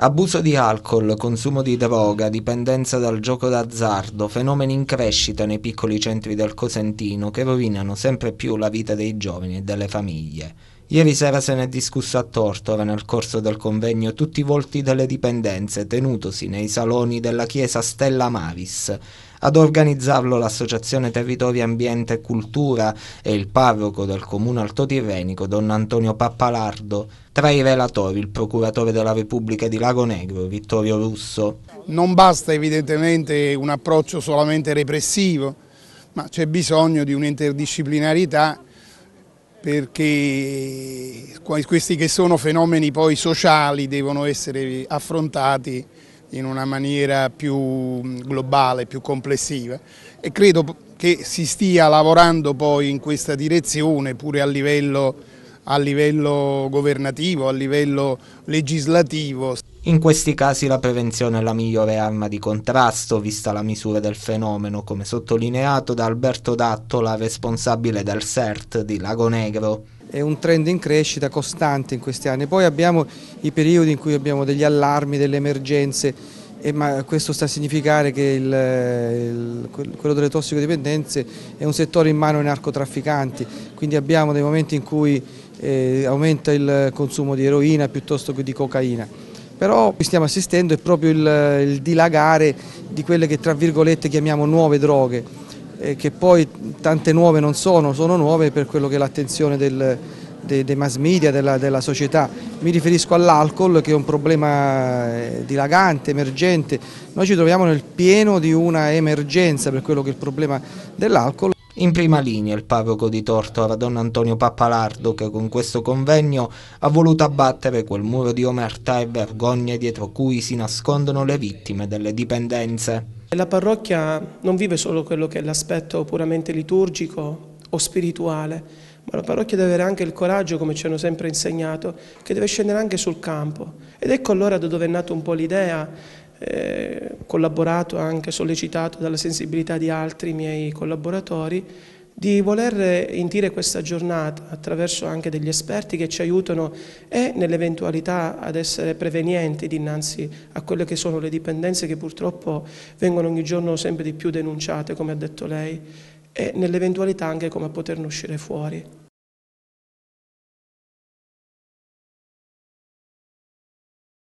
Abuso di alcol, consumo di droga, dipendenza dal gioco d'azzardo, fenomeni in crescita nei piccoli centri del Cosentino che rovinano sempre più la vita dei giovani e delle famiglie. Ieri sera se ne è discusso a Tortora nel corso del convegno tutti i volti delle dipendenze tenutosi nei saloni della chiesa Stella Maris. Ad organizzarlo l'associazione Territorio Ambiente e Cultura e il parroco del comune altotirrenico Don Antonio Pappalardo. Tra i relatori il procuratore della Repubblica di Lago Negro Vittorio Russo. Non basta evidentemente un approccio solamente repressivo, ma c'è bisogno di un'interdisciplinarità perché questi che sono fenomeni poi sociali devono essere affrontati in una maniera più mm, globale, più complessiva e credo che si stia lavorando poi in questa direzione pure a livello, a livello governativo, a livello legislativo. In questi casi la prevenzione è la migliore arma di contrasto, vista la misura del fenomeno, come sottolineato da Alberto Dattola, responsabile del CERT di Lago Negro è un trend in crescita costante in questi anni. Poi abbiamo i periodi in cui abbiamo degli allarmi, delle emergenze, ma questo sta a significare che il, il, quello delle tossicodipendenze è un settore in mano ai narcotrafficanti, quindi abbiamo dei momenti in cui eh, aumenta il consumo di eroina piuttosto che di cocaina però stiamo assistendo è proprio il, il dilagare di quelle che tra virgolette chiamiamo nuove droghe, eh, che poi tante nuove non sono, sono nuove per quello che è l'attenzione del, dei, dei, mass media, della, della società. Mi riferisco all'alcol che è un problema eh, dilagante, emergente. Noi ci troviamo nel pieno di una emergenza per quello che è il problema dell'alcol. In prima linea il parroco di Tortora, don Antonio Pappalardo, che con questo convegno ha voluto abbattere quel muro di omertà e vergogna dietro cui si nascondono le vittime delle dipendenze. La parrocchia non vive solo quello che è l'aspetto puramente liturgico o spirituale, ma la parrocchia deve avere anche il coraggio, come ci hanno sempre insegnato, che deve scendere anche sul campo. Ed ecco allora da dove è nata un po' l'idea eh, collaborato anche sollecitato dalla sensibilità di altri miei collaboratori di voler intire questa giornata attraverso anche degli esperti che ci aiutano e nell'eventualità ad essere prevenienti dinanzi a quelle che sono le dipendenze che purtroppo vengono ogni giorno sempre di più denunciate, come ha detto lei, e nell'eventualità anche come poterne uscire fuori.